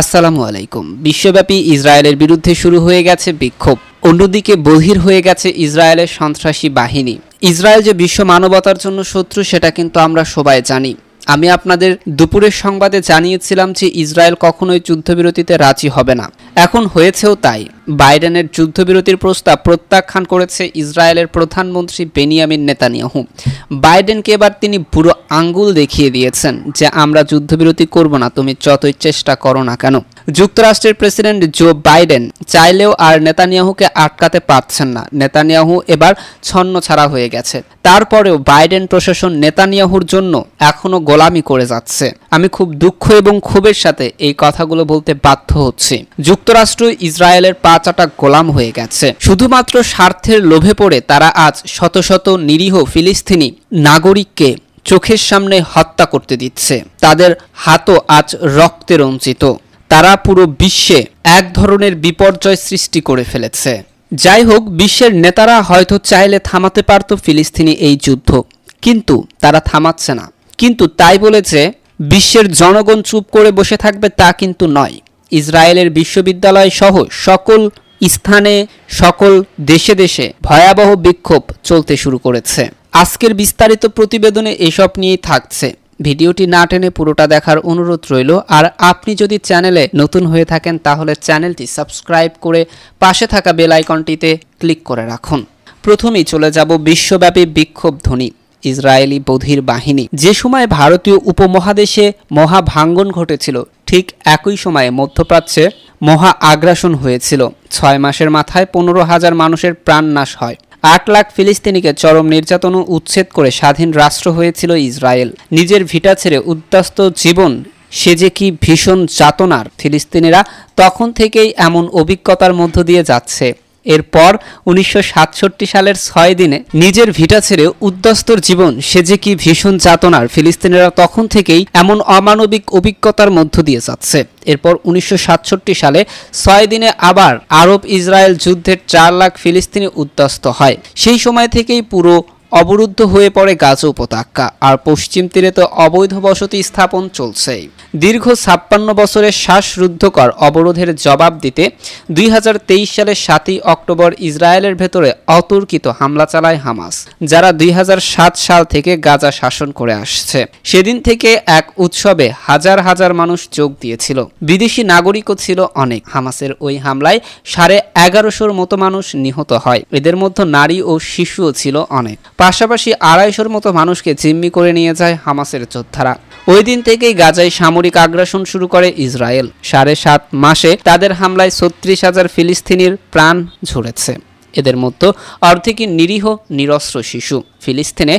আসসালামু আলাইকুম বিশ্বব্যাপী ইসরায়েলের বিরুদ্ধে শুরু হয়ে গেছে বিক্ষোভ অন্যদিকে বহির হয়ে গেছে ইসরায়েলের সন্ত্রাসী বাহিনী ইসরায়েল যে বিশ্ব মানবতার জন্য শত্রু সেটা কিন্তু আমরা সবাই জানি আমি আপনাদের দুপুরের সংবাদে জানিয়েছিলাম যে ইসরায়েল কখনোই যুদ্ধবিরতিতে রাজি হবে না এখন হয়েছেও তাই বাইডেনের যুদ্ধবিরতির প্রস্তাব প্রত্যাখ্যান করেছে ইসরায়েলের প্রধানমন্ত্রী বেনিয়ামিন নেতানিয়াহু বাইডেনকে এবার তিনি বুড়ো আঙ্গুল দেখিয়ে দিয়েছেন যে আমরা যুদ্ধবিরতি করব না তুমি যতই চেষ্টা করো না কেন যুক্তরাষ্ট্রের প্রেসিডেন্ট জো বাইডেন চাইলেও আর নেতানিয়াহুকে আটকাতে পারছেন না নেতানিয়াহু এবার ছন্ন ছাড়া হয়ে গেছে তারপরেও বাইডেন প্রশাসন নেতানিয়াহুর জন্য এখনও গোলামি করে যাচ্ছে আমি খুব দুঃখ এবং ক্ষোভের সাথে এই কথাগুলো বলতে বাধ্য হচ্ছি যুক্তরাষ্ট্র ইসরায়েলের পাঁচটা গোলাম হয়ে গেছে শুধুমাত্র স্বার্থের লোভে পড়ে তারা আজ শত শত নিরীহ ফিলিস্তিনি নাগরিককে চোখের সামনে হত্যা করতে দিচ্ছে তাদের হাতও আজ রক্তে রঞ্চিত তারা পুরো বিশ্বে এক ধরনের বিপর্যয় সৃষ্টি করে ফেলেছে যাই হোক বিশ্বের নেতারা হয়তো চাইলে থামাতে পারত ফিলিস্তিনি এই যুদ্ধ কিন্তু তারা থামাচ্ছে না কিন্তু তাই বলেছে বিশ্বের জনগণ চুপ করে বসে থাকবে তা কিন্তু নয় ইসরায়েলের বিশ্ববিদ্যালয় সহ সকল স্থানে সকল দেশে দেশে ভয়াবহ বিক্ষোভ চলতে শুরু করেছে আজকের বিস্তারিত প্রতিবেদনে এসব নিয়েই থাকছে ভিডিওটি না টেনে পুরোটা দেখার অনুরোধ রইল আর আপনি যদি চ্যানেলে নতুন হয়ে থাকেন তাহলে চ্যানেলটি সাবস্ক্রাইব করে পাশে থাকা বেল আইকনটিতে ক্লিক করে রাখুন প্রথমেই চলে যাব বিশ্বব্যাপী বিক্ষোভ ধ্বনি ইসরায়েলি বধির বাহিনী যে সময় ভারতীয় উপমহাদেশে মহা ভাঙ্গন ঘটেছিল ঠিক একই সময়ে মধ্যপ্রাচ্যে মহা আগ্রাসন হয়েছিল ছয় মাসের মাথায় পনেরো হাজার মানুষের প্রাণ নাশ হয় আট লাখ ফিলিস্তিনিকে চরম নির্যাতন উচ্ছেদ করে স্বাধীন রাষ্ট্র হয়েছিল ইসরায়েল নিজের ভিটা ছেড়ে উদ্যাস্ত জীবন সে যে কি ভীষণ যাতনার ফিলিস্তিনিরা তখন থেকেই এমন অভিজ্ঞতার মধ্য দিয়ে যাচ্ছে এরপর উনিশশো সালের ছয় দিনে নিজের ভিটা ছেড়ে উদ্যস্তর জীবন সে যে কি ভীষণ যাতনার ফিলিস্তিনিরা তখন থেকেই এমন অমানবিক অভিজ্ঞতার মধ্য দিয়ে যাচ্ছে এরপর উনিশশো সালে ছয় দিনে আবার আরব ইসরায়েল যুদ্ধের চার লাখ ফিলিস্তিনি উদ্যস্ত হয় সেই সময় থেকেই পুরো অবরুদ্ধ হয়ে পড়ে গাজা উপত্যকা আর পশ্চিম তীরে তো অবৈধ বসতি স্থাপন চলছে দীর্ঘ ছাপ্পান্ন বছরের শ্বাসরুদ্ধকর অবরোধের জবাব দিতে দুই সালের সাতই অক্টোবর ইসরায়েলের ভেতরে অতর্কিত হামলা চালায় হামাস যারা দুই সাল থেকে গাজা শাসন করে আসছে সেদিন থেকে এক উৎসবে হাজার হাজার মানুষ যোগ দিয়েছিল বিদেশি নাগরিকও ছিল অনেক হামাসের ওই হামলায় সাড়ে এগারোশোর মতো মানুষ নিহত হয় এদের মধ্যে নারী ও শিশুও ছিল অনেক পাশাপাশি আড়াইশোর মতো মানুষকে জিম্মি করে নিয়ে যায় হামাসের যোদ্ধারা ওই দিন থেকেই গাজায় সামরিক আগ্রাসন শুরু করে ইসরায়েল সাড়ে সাত মাসে তাদের হামলায় ছত্রিশ হাজার ফিলিস্তিনির প্রাণ ঝরেছে এদের মধ্যে অর্ধেকই নিরীহ নিরস্ত্র শিশু ফিলিস্তিনে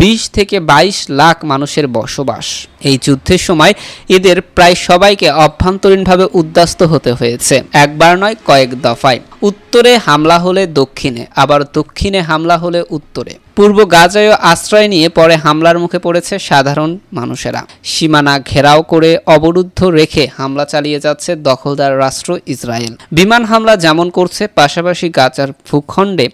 ২০ থেকে ২২ লাখ মানুষের বসবাস এই যুদ্ধের সময় এদের প্রায় সবাইকে অভ্যন্তরীণভাবে উদ্যাস্ত হতে হয়েছে একবার নয় কয়েক দফায় উত্তরে হামলা হলে দক্ষিণে আবার দক্ষিণে হামলা হলে উত্তরে পূর্ব গাজায় আশ্রয় নিয়ে পরে হামলার মুখে পড়েছে সাধারণ মানুষেরা সীমানা ঘেরাও করে অবরুদ্ধ রেখে হামলা চালিয়ে যাচ্ছে দখলদার রাষ্ট্র ইসরায়েল বিমান হামলা যেমন করছে পাশাপাশি গাজার ভূখণ্ডে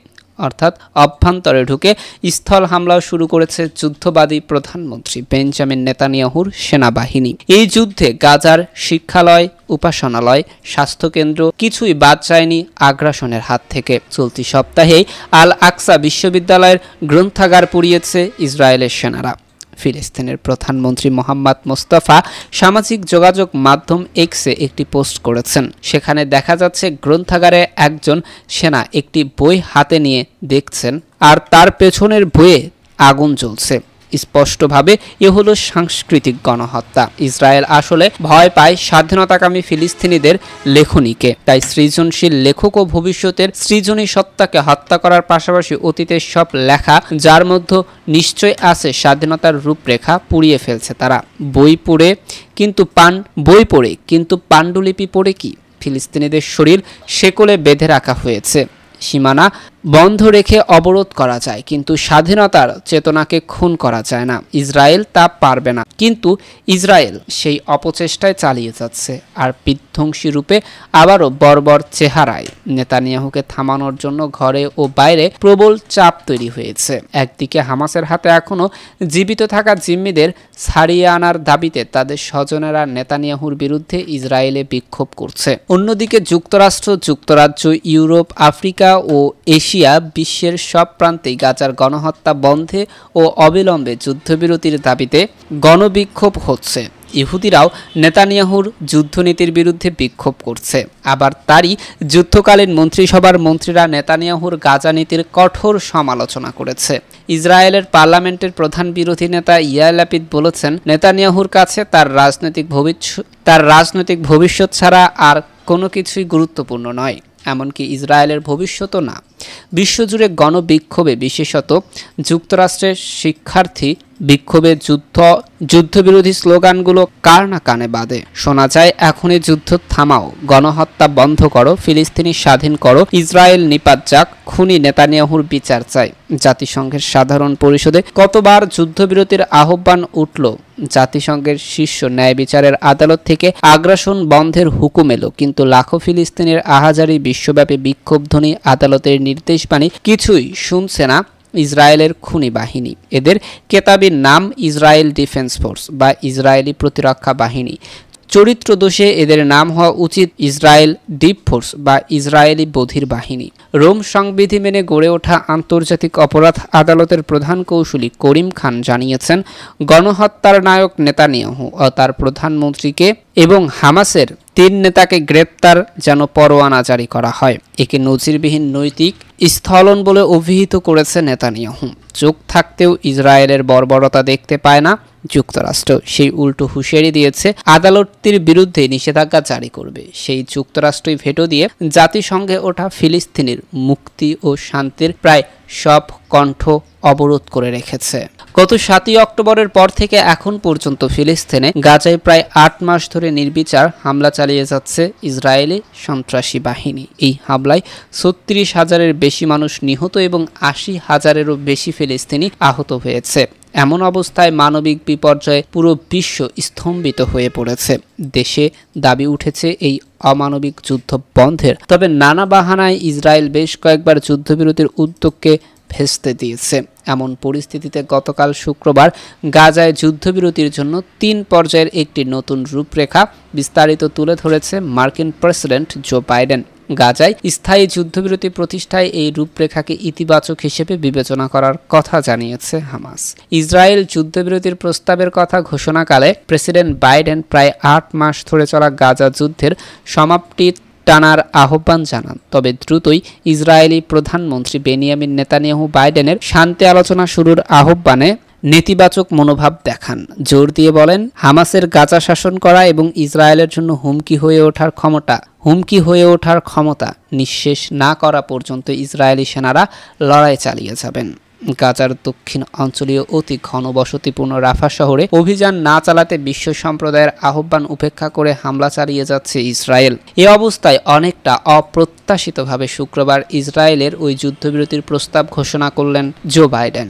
অর্থাৎ অভ্যন্তরে ঢুকে স্থল হামলা শুরু করেছে যুদ্ধবাদী প্রধানমন্ত্রী বেঞ্জামিন নেতানিয়াহুর সেনাবাহিনী এই যুদ্ধে গাজার শিক্ষালয় উপাসনালয় স্বাস্থ্যকেন্দ্র কিছুই বাদ চায়নি আগ্রাসনের হাত থেকে চলতি সপ্তাহেই আল আকসা বিশ্ববিদ্যালয়ের গ্রন্থাগার পুড়িয়েছে ইসরায়েলের সেনারা ফিলিস্তিনের প্রধানমন্ত্রী মোহাম্মদ মোস্তফা সামাজিক যোগাযোগ মাধ্যম এক্সে একটি পোস্ট করেছেন সেখানে দেখা যাচ্ছে গ্রন্থাগারে একজন সেনা একটি বই হাতে নিয়ে দেখছেন আর তার পেছনের বইয়ে আগুন জ্বলছে স্পষ্টভাবে এ হলো সাংস্কৃতিক গণহত্যা ইসরায়েল আসলে ভয় পায় স্বাধীনতাকামী ফিলিস্তিনিদের লেখনীকে তাই সৃজনশীল লেখক ও ভবিষ্যতের সৃজনী সত্তাকে হত্যা করার পাশাপাশি অতীতের সব লেখা যার মধ্যে নিশ্চয় আছে স্বাধীনতার রূপরেখা পুড়িয়ে ফেলছে তারা বই পড়ে কিন্তু পান বই পড়ে কিন্তু পাণ্ডুলিপি পড়ে কি ফিলিস্তিনিদের শরীর সেকলে বেঁধে রাখা হয়েছে সীমানা বন্ধ রেখে অবরোধ করা যায় কিন্তু স্বাধীনতার চেতনাকে খুন করা যায় না ইসরায়েল তা পারবে না কিন্তু ইসরায়েল সেই অপচেষ্টায় চালিয়ে যাচ্ছে আর বিধ্বংসী রূপে আবারও বর্বর চেহারায় নেতানিয়াহুকে থামানোর জন্য ঘরে ও বাইরে প্রবল চাপ তৈরি হয়েছে একদিকে হামাসের হাতে এখনও জীবিত থাকা জিম্মিদের ছাড়িয়ে আনার দাবিতে তাদের স্বজনেরা নেতানিয়াহুর বিরুদ্ধে ইসরায়েলে বিক্ষোভ করছে অন্যদিকে যুক্তরাষ্ট্র যুক্তরাজ্য ইউরোপ আফ্রিকা ও এশিয়া রাশিয়া বিশ্বের সব প্রান্তেই গাজার গণহত্যা বন্ধে ও অবিলম্বে যুদ্ধবিরতির দাবিতে গণবিক্ষোভ হচ্ছে ইহুদিরাও নেতানিয়াহুর যুদ্ধনীতির বিরুদ্ধে বিক্ষোভ করছে আবার তারই যুদ্ধকালীন মন্ত্রিসভার মন্ত্রীরা নেতানিয়াহুর গাজা নীতির কঠোর সমালোচনা করেছে ইসরায়েলের পার্লামেন্টের প্রধান বিরোধী নেতা ইয়ালাপিদ বলেছেন নেতানিয়াহুর কাছে তার রাজনৈতিক ভবিষ্যৎ তার রাজনৈতিক ভবিষ্যৎ ছাড়া আর কোনো কিছুই গুরুত্বপূর্ণ নয় এমনকি ইসরায়েলের ভবিষ্যতও না বিশ্বজুড়ে গণবিক্ষোভে বিশেষত যুক্তরাষ্ট্রের শিক্ষার্থী বিক্ষোভে যুদ্ধ যুদ্ধবিরোধী স্লোগানগুলো কার না কানে বাঁধে শোনা যায় এখনই যুদ্ধ থামাও গণহত্যা বন্ধ করো ফিলিস্তিনি স্বাধীন করো ইসরায়েল নিপাত যাক খুনি নেতানিয়াহুর বিচার চাই জাতিসংঘের সাধারণ পরিষদে কতবার যুদ্ধবিরতির আহ্বান উঠল জাতিসংঘের শীর্ষ ন্যায় বিচারের আদালত থেকে আগ্রাসন বন্ধের হুকুম এলো কিন্তু লাখো ফিলিস্তিনের আহাজারি বিশ্বব্যাপী বিক্ষোভধ্বনি আদালতের নির্দেশবাণী কিছুই শুনছে না ইসরায়েলের খুনি বাহিনী এদের কেতাবের নাম ইসরায়েল ডিফেন্স ফোর্স বা ইসরায়েলি প্রতিরক্ষা বাহিনী চরিত্র দোষে এদের নাম হওয়া উচিত ইসরায়েল ডিপ ফোর্স বা ইসরায়েলি বধির বাহিনী রোম সংবিধি মেনে গড়ে ওঠা আন্তর্জাতিক অপরাধ আদালতের প্রধান কৌশলী করিম খান জানিয়েছেন গণহত্যার নায়ক নেতানিয়াহু ও তার প্রধানমন্ত্রীকে এবং হামাসের তিন নেতাকে গ্রেপ্তার যেন পরোয়ানা জারি করা হয় একে নজিরবিহীন নৈতিক স্থলন বলে অভিহিত করেছে নেতানিয়াহু চোখ থাকতেও ইসরায়েলের বর্বরতা দেখতে পায় না যুক্তরাষ্ট্র সেই উল্টো হুঁশিয়ারি দিয়েছে আদালতটির বিরুদ্ধে নিষেধাজ্ঞা জারি করবে সেই যুক্তরাষ্ট্রই ভেটো দিয়ে জাতিসংঘে ওঠা ফিলিস্তিনের মুক্তি ও শান্তির প্রায় সব কণ্ঠ অবরোধ করে রেখেছে গত সাতই অক্টোবরের পর থেকে এখন পর্যন্ত ফিলিস্তিনে গাজায় প্রায় আট মাস ধরে নির্বিচার হামলা চালিয়ে যাচ্ছে ইসরায়েলি সন্ত্রাসী বাহিনী এই হামলায় ছত্রিশ হাজারের বেশি মানুষ নিহত এবং আশি হাজারেরও বেশি ফিলিস্তিনি আহত হয়েছে এমন অবস্থায় মানবিক বিপর্যয়ে পুরো বিশ্ব স্তম্ভিত হয়ে পড়েছে দেশে দাবি উঠেছে এই অমানবিক যুদ্ধ বন্ধের তবে নানা বাহানায় ইসরায়েল বেশ কয়েকবার যুদ্ধবিরতির উদ্যোগকে ভেস্তে দিয়েছে এমন পরিস্থিতিতে গতকাল শুক্রবার গাজায় যুদ্ধবিরতির জন্য তিন পর্যায়ের একটি নতুন রূপরেখা বিস্তারিত তুলে ধরেছে মার্কিন প্রেসিডেন্ট জো বাইডেন গাজায় স্থায়ী যুদ্ধবিরতি প্রতিষ্ঠায় এই রূপরেখাকে ইতিবাচক হিসেবে বিবেচনা করার কথা জানিয়েছে হামাস ইসরায়েল যুদ্ধবিরতির প্রস্তাবের কথা ঘোষণাকালে প্রেসিডেন্ট বাইডেন প্রায় আট মাস ধরে চলা গাজা যুদ্ধের সমাপ্তির টানার আহ্বান জানান তবে দ্রুতই ইসরায়েলি প্রধানমন্ত্রী বেনিয়ামিন নেতানিয়াহু বাইডেনের শান্তি আলোচনা শুরুর আহ্বানে নেতিবাচক মনোভাব দেখান জোর দিয়ে বলেন হামাসের গাজা শাসন করা এবং ইসরায়েলের জন্য হুমকি হয়ে ওঠার ক্ষমতা হুমকি হয়ে ওঠার ক্ষমতা নিঃশেষ না করা পর্যন্ত ইসরায়েলি সেনারা লড়াই চালিয়ে যাবেন গাজার দক্ষিণ অঞ্চলীয় অতি ঘনবসতিপূর্ণ রাফা শহরে অভিযান না চালাতে বিশ্ব সম্প্রদায়ের আহ্বান উপেক্ষা করে হামলা চালিয়ে যাচ্ছে ইসরায়েল এ অবস্থায় অনেকটা অপ্রত্যাশিতভাবে শুক্রবার ইসরায়েলের ওই যুদ্ধবিরতির প্রস্তাব ঘোষণা করলেন জো বাইডেন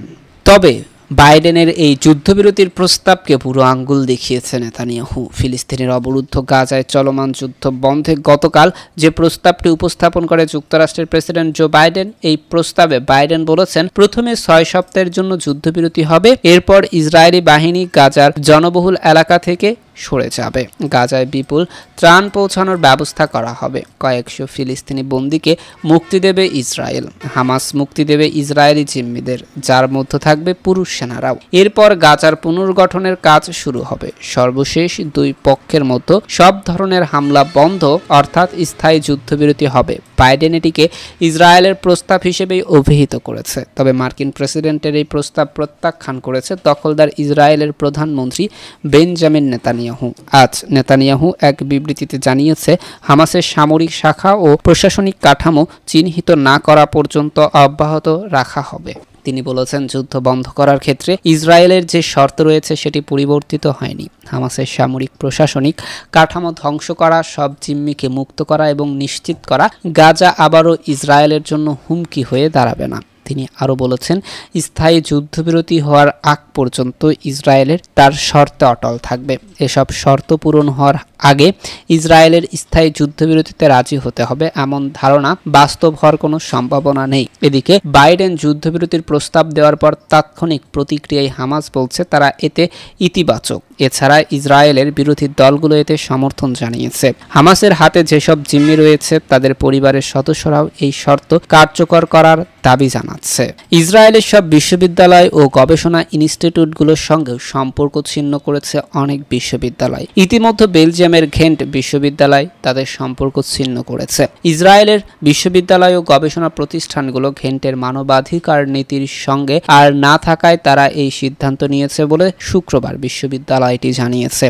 তবে বাইডেনের এই যুদ্ধবিরতির প্রস্তাবকে পুরো আঙ্গুল দেখিয়েছে নেতানিয়াহু ফিলিস্তিনের অবরুদ্ধ গাজায় চলমান যুদ্ধ বন্ধে গতকাল যে প্রস্তাবটি উপস্থাপন করে যুক্তরাষ্ট্রের প্রেসিডেন্ট জো বাইডেন এই প্রস্তাবে বাইডেন বলেছেন প্রথমে ছয় সপ্তাহের জন্য যুদ্ধবিরতি হবে এরপর ইসরায়েলি বাহিনী গাজার জনবহুল এলাকা থেকে সরে যাবে গাজায় বিপুল ত্রাণ পৌঁছানোর ব্যবস্থা করা হবে কয়েকশো ফিলিস্তিনি বন্দিকে মুক্তি দেবে ইসরায়েল হামাস মুক্তি দেবে ইসরায়েলি জিম্মিদের যার মধ্যে থাকবে পুরুষ সেনারাও এরপর গাজার পুনর্গঠনের কাজ শুরু হবে সর্বশেষ দুই পক্ষের মতো সব ধরনের হামলা বন্ধ অর্থাৎ স্থায়ী যুদ্ধবিরতি হবে বাইডেন এটিকে ইসরায়েলের প্রস্তাব হিসেবেই অভিহিত করেছে তবে মার্কিন প্রেসিডেন্টের এই প্রস্তাব প্রত্যাখ্যান করেছে দখলদার ইসরায়েলের প্রধানমন্ত্রী বেঞ্জামিন নেতানি নেতানিয়াহু আজ নেতানিয়াহু এক বিবৃতিতে জানিয়েছে হামাসের সামরিক শাখা ও প্রশাসনিক কাঠামো চিহ্নিত না করা পর্যন্ত অব্যাহত রাখা হবে তিনি বলেছেন যুদ্ধ বন্ধ করার ক্ষেত্রে ইসরায়েলের যে শর্ত রয়েছে সেটি পরিবর্তিত হয়নি হামাসের সামরিক প্রশাসনিক কাঠামো ধ্বংস করা সব জিম্মিকে মুক্ত করা এবং নিশ্চিত করা গাজা আবারও ইসরায়েলের জন্য হুমকি হয়ে দাঁড়াবে না তিনি আরও বলেছেন স্থায়ী যুদ্ধবিরতি হওয়ার আগ পর্যন্ত ইসরায়েলের তার শর্তে অটল থাকবে এসব শর্ত পূরণ হওয়ার আগে ইসরায়েলের স্থায়ী যুদ্ধবিরতিতে রাজি হতে হবে এমন ধারণা বাস্তব হওয়ার কোনো সম্ভাবনা নেই এদিকে বাইডেন যুদ্ধবিরতির প্রস্তাব দেওয়ার পর তাৎক্ষণিক প্রতিক্রিয়ায় হামাস বলছে তারা এতে ইতিবাচক এছাড়া ইসরায়েলের বিরোধী দলগুলো এতে সমর্থন জানিয়েছে হামাসের হাতে যেসব জিম্মি রয়েছে তাদের পরিবারের সদস্যরাও এই শর্ত কার্যকর করার দাবি জানা আছে ইসরায়েলের সব বিশ্ববিদ্যালয় ও গবেষণা ইনস্টিটিউটগুলোর সঙ্গে সম্পর্ক ছিন্ন করেছে অনেক বিশ্ববিদ্যালয় ইতিমধ্যে বেলজিয়ামের ঘেন্ট বিশ্ববিদ্যালয় তাদের সম্পর্ক ছিন্ন করেছে ইসরায়েলের বিশ্ববিদ্যালয় ও গবেষণা প্রতিষ্ঠানগুলো ঘেন্টের মানবাধিকার নীতির সঙ্গে আর না থাকায় তারা এই সিদ্ধান্ত নিয়েছে বলে শুক্রবার বিশ্ববিদ্যালয়টি জানিয়েছে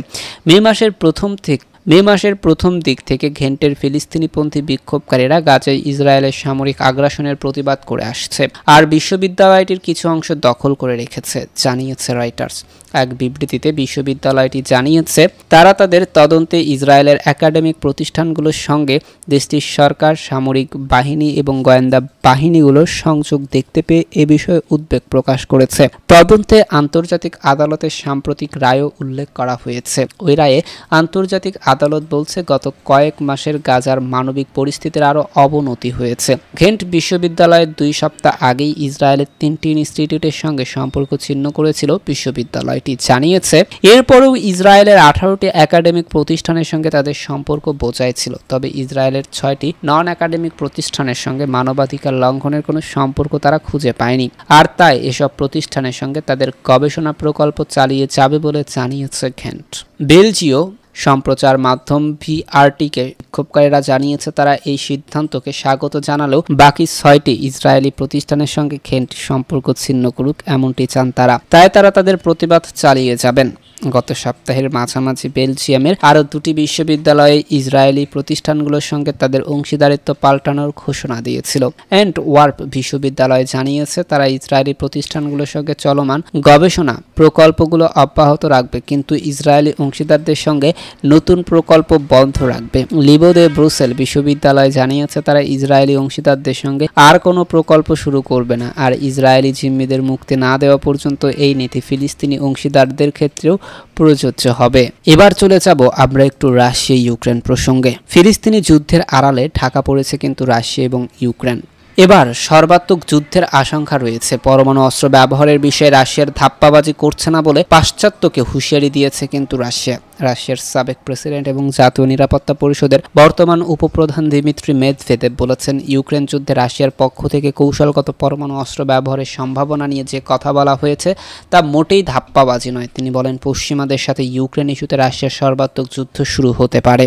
মে মাসের প্রথম থেকে মে মাসের প্রথম দিক থেকে ঘেন্টের ফিলিস্তিনিপন্থী বিক্ষোভকারীরা গাজায় ইসরায়েলের সামরিক আগ্রাসনের প্রতিবাদ করে আসছে আর বিশ্ববিদ্যালয়টির কিছু অংশ দখল করে রেখেছে জানিয়েছে রাইটার্স এক বিবৃতিতে বিশ্ববিদ্যালয়টি জানিয়েছে তারা তাদের তদন্তে ইসরায়েলের একাডেমিক প্রতিষ্ঠানগুলোর সঙ্গে দেশটির সরকার সামরিক বাহিনী এবং গোয়েন্দা বাহিনীগুলোর সংযোগ দেখতে পেয়ে এ বিষয়ে উদ্বেগ প্রকাশ করেছে তদন্তে আন্তর্জাতিক আদালতের সাম্প্রতিক রায়ও উল্লেখ করা হয়েছে ওই রায়ে আন্তর্জাতিক আদালত বলছে গত কয়েক মাসের গাজার মানবিক পরিস্থিতির আরও অবনতি হয়েছে ঘেন্ট বিশ্ববিদ্যালয়ের দুই সপ্তাহ আগেই ইসরায়েলের তিনটি ইনস্টিটিউটের সঙ্গে সম্পর্ক ছিন্ন করেছিল বিশ্ববিদ্যালয়টি জানিয়েছে এরপরেও ইসরায়েলের আঠারোটি একাডেমিক প্রতিষ্ঠানের সঙ্গে তাদের সম্পর্ক বোঝাই ছিল তবে ইসরায়েলের ছয়টি নন একাডেমিক প্রতিষ্ঠানের সঙ্গে মানবাধিকার লঙ্ঘনের কোনো সম্পর্ক তারা খুঁজে পায়নি আর তাই এসব প্রতিষ্ঠানের সঙ্গে তাদের গবেষণা প্রকল্প চালিয়ে যাবে বলে জানিয়েছে ঘেন্ট বেলজিও সম্প্রচার মাধ্যম ভিআরটিকে বিক্ষোভকারীরা জানিয়েছে তারা এই সিদ্ধান্তকে স্বাগত জানালেও বাকি ছয়টি ইসরায়েলি প্রতিষ্ঠানের সঙ্গে খেন্ট সম্পর্ক ছিন্ন করুক এমনটি চান তারা তাই তারা তাদের প্রতিবাদ চালিয়ে যাবেন গত সপ্তাহের মাঝামাঝি বেলজিয়ামের আরও দুটি বিশ্ববিদ্যালয়ে ইসরায়েলি প্রতিষ্ঠানগুলোর সঙ্গে তাদের অংশীদারিত্ব পাল্টানোর ঘোষণা দিয়েছিল অ্যান্ড ওয়ার্প বিশ্ববিদ্যালয় জানিয়েছে তারা ইসরায়েলি প্রতিষ্ঠানগুলোর সঙ্গে চলমান গবেষণা প্রকল্পগুলো অব্যাহত রাখবে কিন্তু ইসরায়েলি অংশীদারদের সঙ্গে নতুন প্রকল্প বন্ধ রাখবে লিবোদে ব্রুসেল বিশ্ববিদ্যালয় জানিয়েছে তারা ইসরায়েলি অংশীদারদের সঙ্গে আর কোনো প্রকল্প শুরু করবে না আর ইসরায়েলি জিম্মিদের মুক্তি না দেওয়া পর্যন্ত এই নীতি ফিলিস্তিনি অংশীদারদের ক্ষেত্রেও প্রযোজ্য হবে এবার চলে যাব আমরা একটু রাশিয়া ইউক্রেন প্রসঙ্গে ফিলিস্তিনি যুদ্ধের আড়ালে ঢাকা পড়েছে কিন্তু রাশিয়া এবং ইউক্রেন এবার সর্বাত্মক যুদ্ধের আশঙ্কা রয়েছে পরমাণু অস্ত্র ব্যবহারের বিষয়ে রাশিয়ার ধাপ্পাবাজি করছে না বলে পাশ্চাত্যকে হুঁশিয়ারি দিয়েছে কিন্তু রাশিয়া রাশিয়ার সাবেক প্রেসিডেন্ট এবং জাতীয় নিরাপত্তা পরিষদের বর্তমান উপপ্রধান দিমিত্রি মেদভেদেব বলেছেন ইউক্রেন যুদ্ধে রাশিয়ার পক্ষ থেকে কৌশলগত পরমাণু অস্ত্র ব্যবহারের সম্ভাবনা নিয়ে যে কথা বলা হয়েছে তা মোটেই ধাপ্পাবাজি নয় তিনি বলেন পশ্চিমাদের সাথে ইউক্রেন ইস্যুতে রাশিয়ার সর্বাত্মক যুদ্ধ শুরু হতে পারে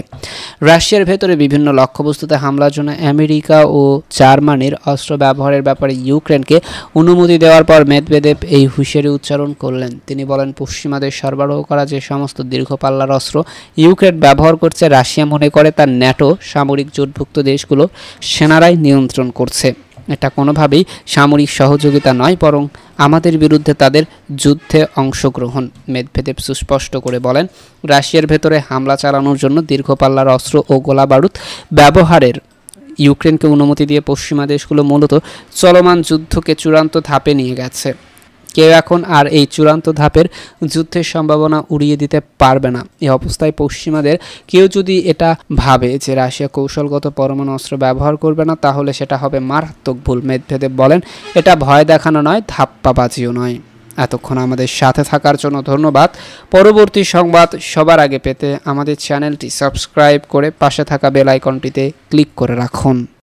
রাশিয়ার ভেতরে বিভিন্ন লক্ষ্যবস্তুতে হামলার জন্য আমেরিকা ও জার্মানির অস্ত্র ব্যবহারের ব্যাপারে ইউক্রেনকে অনুমতি দেওয়ার পর মেদভেদেব এই হুঁশিয়ারি উচ্চারণ করলেন তিনি বলেন পশ্চিমাদের সরবরাহ করা যে সমস্ত দীর্ঘপাল আল্লাহর অস্ত্র ইউক্রেন ব্যবহার করছে রাশিয়া মনে করে তার ন্যাটো সামরিক জোটভুক্ত দেশগুলো সেনারাই নিয়ন্ত্রণ করছে এটা কোনোভাবেই সামরিক সহযোগিতা নয় বরং আমাদের বিরুদ্ধে তাদের যুদ্ধে অংশগ্রহণ মেদভেদেব সুস্পষ্ট করে বলেন রাশিয়ার ভেতরে হামলা চালানোর জন্য দীর্ঘপাল্লার অস্ত্র ও গোলাবারুদ ব্যবহারের ইউক্রেনকে অনুমতি দিয়ে পশ্চিমা দেশগুলো মূলত চলমান যুদ্ধকে চূড়ান্ত ধাপে নিয়ে গেছে কেউ এখন আর এই চূড়ান্ত ধাপের যুদ্ধের সম্ভাবনা উড়িয়ে দিতে পারবে না এ অবস্থায় পশ্চিমাদের কেউ যদি এটা ভাবে যে রাশিয়া কৌশলগত পরমাণু অস্ত্র ব্যবহার করবে না তাহলে সেটা হবে মারাত্মক ভুল মেদভেদে বলেন এটা ভয় দেখানো নয় ধাপ্পাবাজিও নয় এতক্ষণ আমাদের সাথে থাকার জন্য ধন্যবাদ পরবর্তী সংবাদ সবার আগে পেতে আমাদের চ্যানেলটি সাবস্ক্রাইব করে পাশে থাকা বেল আইকনটিতে ক্লিক করে রাখুন